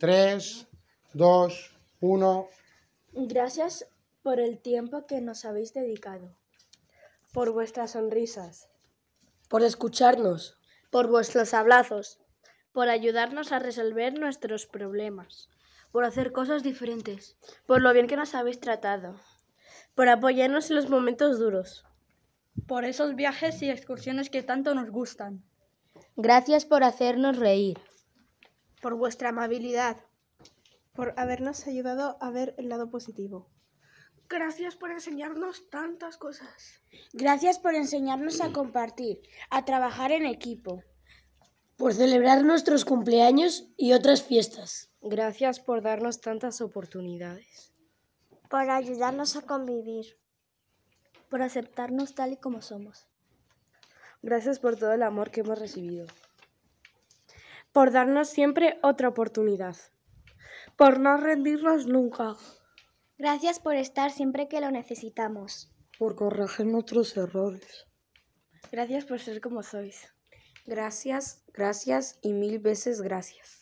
3, 2, 1. Gracias por el tiempo que nos habéis dedicado. Por vuestras sonrisas. Por escucharnos. Por vuestros abrazos. Por ayudarnos a resolver nuestros problemas. Por hacer cosas diferentes. Por lo bien que nos habéis tratado. Por apoyarnos en los momentos duros. Por esos viajes y excursiones que tanto nos gustan. Gracias por hacernos reír por vuestra amabilidad, por habernos ayudado a ver el lado positivo. Gracias por enseñarnos tantas cosas. Gracias por enseñarnos a compartir, a trabajar en equipo. Por celebrar nuestros cumpleaños y otras fiestas. Gracias por darnos tantas oportunidades. Por ayudarnos a convivir. Por aceptarnos tal y como somos. Gracias por todo el amor que hemos recibido por darnos siempre otra oportunidad, por no rendirnos nunca, Gracias por estar siempre que lo necesitamos. por corregir nuestros errores. Gracias por ser como sois. Gracias, gracias y mil veces gracias.